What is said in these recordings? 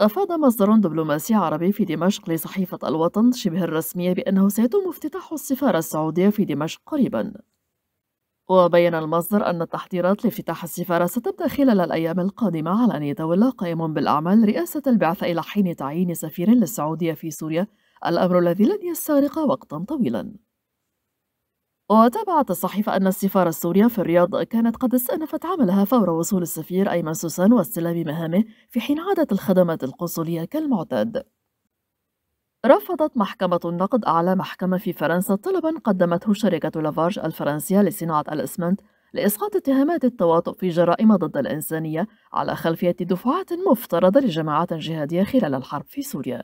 أفاد مصدر دبلوماسي عربي في دمشق لصحيفة الوطن شبه الرسمية بأنه سيتم افتتاح السفارة السعودية في دمشق قريبا وبين المصدر أن التحضيرات لافتتاح السفارة ستبدأ خلال الأيام القادمة على أن يتولى قائم بالأعمال رئاسة البعثة إلى حين تعيين سفير للسعودية في سوريا الأمر الذي لن يستغرق وقتا طويلا وتابعت الصحيفة أن السفارة السورية في الرياض كانت قد استأنفت عملها فور وصول السفير أيمن سوسان واستلام مهامه في حين عادت الخدمات القنصلية كالمعتاد رفضت محكمة النقد أعلى محكمة في فرنسا طلبا قدمته شركة لافارج الفرنسية لصناعة الإسمنت لإسقاط اتهامات التواطؤ في جرائم ضد الإنسانية على خلفية دفعات مفترضة لجماعات جهادية خلال الحرب في سوريا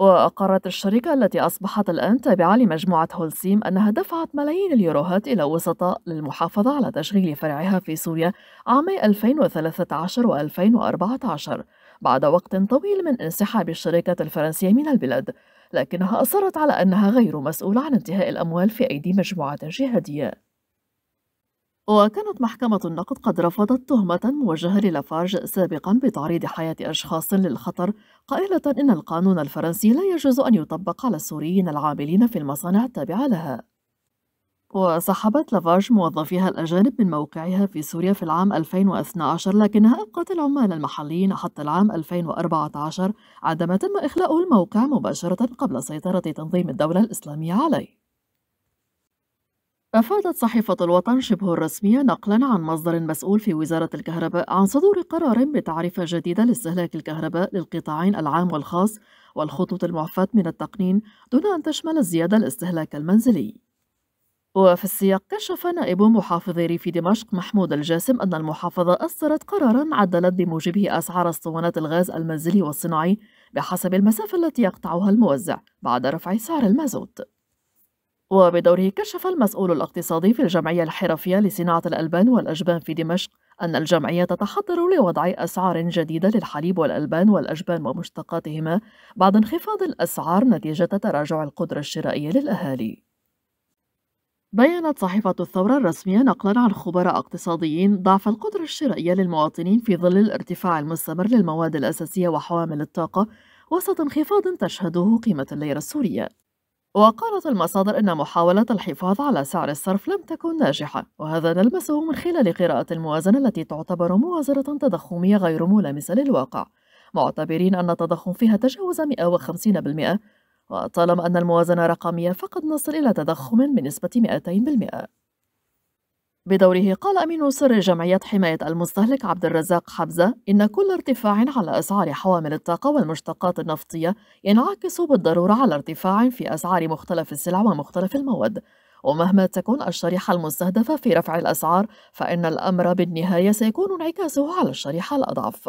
وأقرت الشركة التي أصبحت الآن تابعة لمجموعة هولسيم أنها دفعت ملايين اليوروهات إلى وسطاء للمحافظة على تشغيل فرعها في سوريا عامي 2013 و 2014 بعد وقت طويل من انسحاب الشركة الفرنسية من البلاد لكنها أصرت على أنها غير مسؤولة عن انتهاء الأموال في أيدي مجموعة جهادية وكانت محكمة النقد قد رفضت تهمة موجهة للافارج سابقا بتعريض حياة أشخاص للخطر قائلة إن القانون الفرنسي لا يجوز أن يطبق على السوريين العاملين في المصانع التابعة لها وسحبت لافارج موظفيها الأجانب من موقعها في سوريا في العام 2012 لكنها أبقت العمال المحليين حتى العام 2014 عندما تم إخلاء الموقع مباشرة قبل سيطرة تنظيم الدولة الإسلامية عليه أفادت صحيفة الوطن شبه الرسمية نقلا عن مصدر مسؤول في وزارة الكهرباء عن صدور قرار بتعريفة جديدة لاستهلاك الكهرباء للقطاعين العام والخاص والخطوط المعفاة من التقنين دون أن تشمل الزيادة الاستهلاك المنزلي وفي السياق كشف نائب محافظ ريف دمشق محمود الجاسم أن المحافظة أصدرت قرارا عدلت بموجبه أسعار اسطوانات الغاز المنزلي والصناعي بحسب المسافة التي يقطعها الموزع بعد رفع سعر المازوت وبدوره كشف المسؤول الاقتصادي في الجمعية الحرفية لصناعة الألبان والأجبان في دمشق أن الجمعية تتحضر لوضع أسعار جديدة للحليب والألبان والأجبان ومشتقاتهما بعد انخفاض الأسعار نتيجة تراجع القدرة الشرائية للأهالي. بيّنت صحيفة الثورة الرسمية نقلا عن خبراء اقتصاديين ضعف القدرة الشرائية للمواطنين في ظل الارتفاع المستمر للمواد الأساسية وحوامل الطاقة وسط انخفاض تشهده قيمة الليرة السورية. وقالت المصادر أن محاولة الحفاظ على سعر الصرف لم تكن ناجحة وهذا نلمسه من خلال قراءة الموازنة التي تعتبر موازنة تضخمية غير ملامسة للواقع معتبرين أن التضخم فيها تجاوز 150% وطالما أن الموازنة رقمية فقد نصل إلى تضخم بنسبة 200% بدوره قال أمين سر جمعية حماية المستهلك عبد الرزاق حبزة إن كل ارتفاع على أسعار حوامل الطاقة والمشتقات النفطية ينعكس بالضرورة على ارتفاع في أسعار مختلف السلع ومختلف المواد ومهما تكون الشريحة المستهدفة في رفع الأسعار فإن الأمر بالنهاية سيكون انعكاسه على الشريحة الأضعف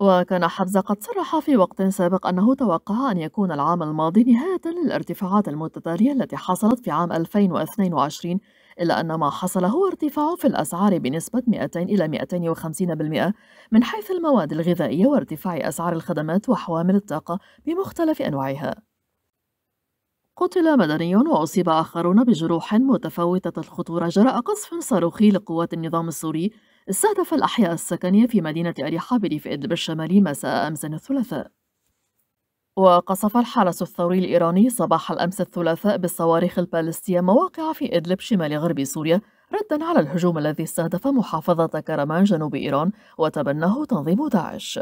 وكان حمزة قد صرح في وقت سابق أنه توقع أن يكون العام الماضي نهاية للارتفاعات المتتالية التي حصلت في عام 2022 إلا أن ما حصل هو ارتفاع في الأسعار بنسبة 200 إلى 250% من حيث المواد الغذائية وارتفاع أسعار الخدمات وحوامل الطاقة بمختلف أنواعها قتل مدني وأصيب آخرون بجروح متفاوتة الخطورة جراء قصف صاروخي لقوات النظام السوري استهدف الأحياء السكنية في مدينة أريحابل في إدلب الشمالي مساء أمس الثلاثاء وقصف الحرس الثوري الإيراني صباح الأمس الثلاثاء بالصواريخ البالستية مواقع في إدلب شمال غرب سوريا ردا على الهجوم الذي استهدف محافظة كرمان جنوب إيران وتبناه تنظيم داعش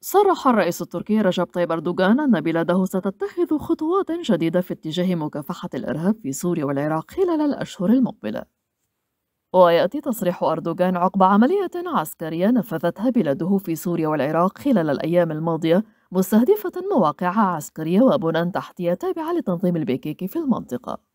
صرح الرئيس التركي رجب طيب أردوغان أن بلاده ستتخذ خطوات جديدة في اتجاه مكافحة الإرهاب في سوريا والعراق خلال الأشهر المقبلة ويأتي تصريح أردوغان عقب عملية عسكرية نفذتها بلاده في سوريا والعراق خلال الأيام الماضية مستهدفة مواقع عسكرية وبنى تحتية تابعة لتنظيم البيكيكي في المنطقة